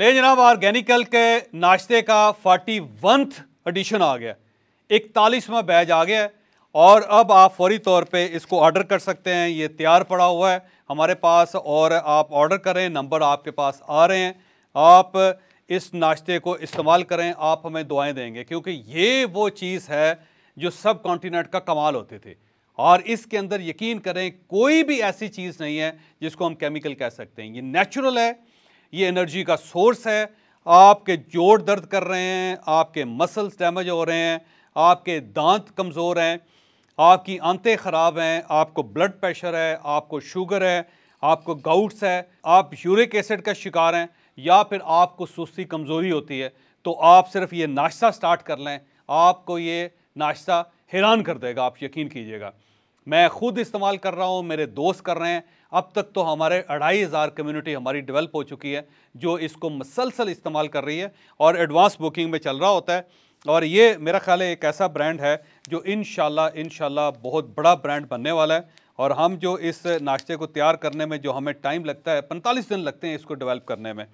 ले जनाब ऑर्गेनिकल के नाश्ते का फोर्टी वंथ एडिशन आ गया इकतालीसवा बैज आ गया और अब आप फौरी तौर पे इसको ऑर्डर कर सकते हैं ये तैयार पड़ा हुआ है हमारे पास और आप ऑर्डर करें नंबर आपके पास आ रहे हैं आप इस नाश्ते को इस्तेमाल करें आप हमें दुआएं देंगे क्योंकि ये वो चीज़ है जो सब कॉन्टीनेंट का कमाल होते थे और इसके अंदर यकीन करें कोई भी ऐसी चीज़ नहीं है जिसको हम केमिकल कह सकते हैं ये नेचुरल है ये एनर्जी का सोर्स है आपके जोड़ दर्द कर रहे हैं आपके मसल्स डैमेज हो रहे हैं आपके दांत कमज़ोर हैं आपकी आंतें ख़राब हैं आपको ब्लड प्रेशर है आपको शुगर है आपको गाउट्स है आप यूरिक एसिड का शिकार हैं या फिर आपको सुस्ती कमज़ोरी होती है तो आप सिर्फ ये नाश्ता स्टार्ट कर लें आपको ये नाश्ता हैरान कर देगा आप यकीन कीजिएगा मैं खुद इस्तेमाल कर रहा हूँ मेरे दोस्त कर रहे हैं अब तक तो हमारे अढ़ाई हज़ार कम्यूनिटी हमारी डेवलप हो चुकी है जो इसको मसलसल इस्तेमाल कर रही है और एडवांस बुकिंग में चल रहा होता है और ये मेरा ख्याल है एक ऐसा ब्रांड है जो इन शाह बहुत बड़ा ब्रांड बनने वाला है और हम जो इस नाश्ते को तैयार करने में जो हमें टाइम लगता है पैंतालीस दिन लगते हैं इसको डेवलप करने में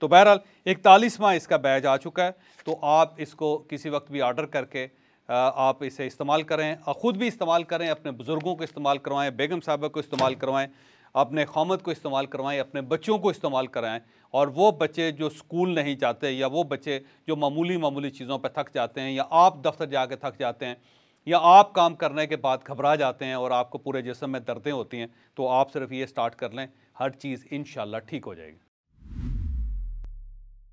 तो बहरहाल इकतालीसवा इसका बैज आ चुका है तो आप इसको किसी वक्त भी ऑर्डर करके आप इसे इस्तेमाल करें और ख़ुद भी इस्तेमाल करें अपने बुज़ुर्गों को इस्तेमाल करवाएं बेगम साहबा को इस्तेमाल करवाएं अपने खामद को इस्तेमाल करवाएं अपने बच्चों को इस्तेमाल कराएं और वो बच्चे जो स्कूल नहीं जाते या वो बच्चे जो मामूली मामूली चीज़ों पर थक जाते हैं या आप दफ्तर जा कर थक जाते हैं या आप काम करने के बाद घबरा जाते हैं और आपको पूरे जिसम में दर्दें होती हैं तो आप सिर्फ ये स्टार्ट कर लें हर चीज़ इन ठीक हो जाएगी